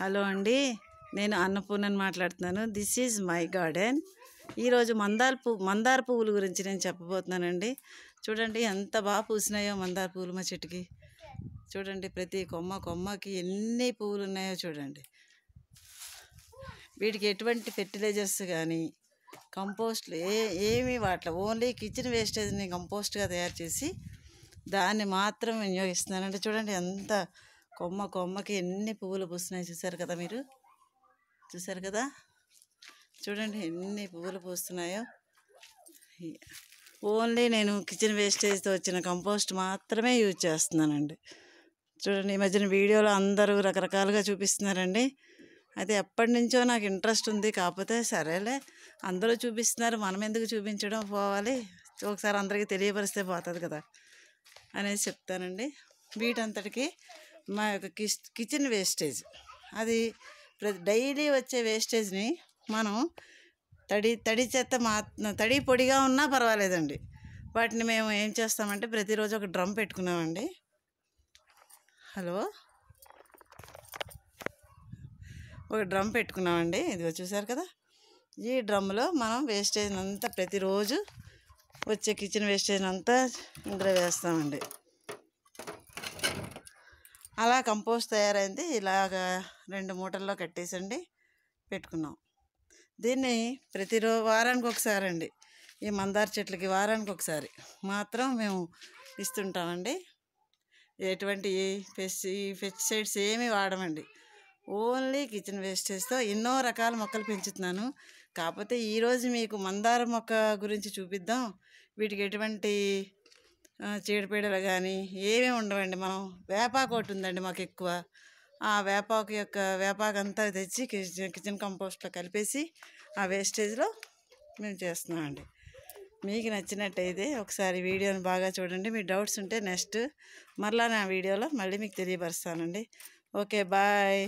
hello అండి నేను అన్నపూర్ణని మాట్లాడుతున్నాను దిస్ ఈజ్ మై గార్డెన్ ఈరోజు మందార పువ్వు మందార పువ్వుల గురించి నేను చెప్పబోతున్నానండి చూడండి ఎంత బాగా పూసినాయో మందార పువ్వులు మా చెట్టుకి చూడండి ప్రతి కొమ్మ కొమ్మకి ఎన్ని పువ్వులు ఉన్నాయో చూడండి వీటికి ఎటువంటి ఫెర్టిలైజర్స్ కానీ కంపోస్ట్లు ఏ ఏమి వాటిలో ఓన్లీ కిచెన్ వేస్టేజ్ని కంపోస్ట్గా తయారు చేసి దాన్ని మాత్రం వినియోగిస్తున్నానండి చూడండి ఎంత కొమ్మ కొమ్మకి ఎన్ని పువ్వులు పూస్తున్నాయి చూసారు కదా మీరు చూసారు కదా చూడండి ఎన్ని పువ్వులు పూస్తున్నాయో ఓన్లీ నేను కిచెన్ వేస్టేజ్తో వచ్చిన కంపోస్ట్ మాత్రమే యూజ్ చేస్తున్నానండి చూడండి ఈ మధ్యన వీడియోలో అందరూ రకరకాలుగా చూపిస్తున్నారండి అయితే ఎప్పటి నుంచో నాకు ఇంట్రెస్ట్ ఉంది కాకపోతే సరేలే అందరూ చూపిస్తున్నారు మనం ఎందుకు చూపించడం పోవాలి ఒకసారి అందరికీ తెలియపరిస్తే పోతుంది కదా అనేసి చెప్తానండి వీటంతటికి మా యొక్క కిచెన్ వేస్టేజ్ అది ప్రతి డైలీ వచ్చే వేస్టేజ్ని మనం తడి తడి చెత్త మా తడి పొడిగా ఉన్నా పర్వాలేదండి వాటిని మేము ఏం చేస్తామంటే ప్రతిరోజు ఒక డ్రమ్ పెట్టుకున్నామండి హలో ఒక డ్రమ్ పెట్టుకున్నామండి ఇదిగో వచ్చేసారు కదా ఈ డ్రమ్లో మనం వేస్టేజ్ అంతా ప్రతిరోజు వచ్చే కిచెన్ వేస్టేజ్ అంతా ఇందులో వేస్తామండి అలా కంపోస్ట్ తయారైంది ఇలాగ రెండు మూటల్లో కట్టేసండి పెట్టుకున్నాం దీన్ని ప్రతిరోజు వారానికి ఒకసారి అండి ఈ మందార చెట్లకి వారానికి ఒకసారి మాత్రం మేము ఇస్తుంటామండి ఎటువంటి పెస్ట్ పెస్టిసైడ్స్ ఏమీ వాడమండి ఓన్లీ కిచెన్ వేస్టేజ్తో ఎన్నో రకాల మొక్కలు పెంచుతున్నాను కాకపోతే ఈరోజు మీకు మందార మొక్క గురించి చూపిద్దాం వీటికి ఎటువంటి చీడపీడలు కానీ ఏమీ ఉండవండి మనం వేపాకు ఒకటి ఉందండి మాకు ఎక్కువ ఆ వేపాకు యొక్క వేపాకు అంతా తెచ్చి కిచెన్ కంపోస్ట్లో కలిపేసి ఆ వేస్టేజ్లో మేము చేస్తున్నామండి మీకు నచ్చినట్టయితే ఒకసారి వీడియోని బాగా చూడండి మీ డౌట్స్ ఉంటే నెక్స్ట్ మరలా నా వీడియోలో మళ్ళీ మీకు తెలియపరుస్తానండి ఓకే బాయ్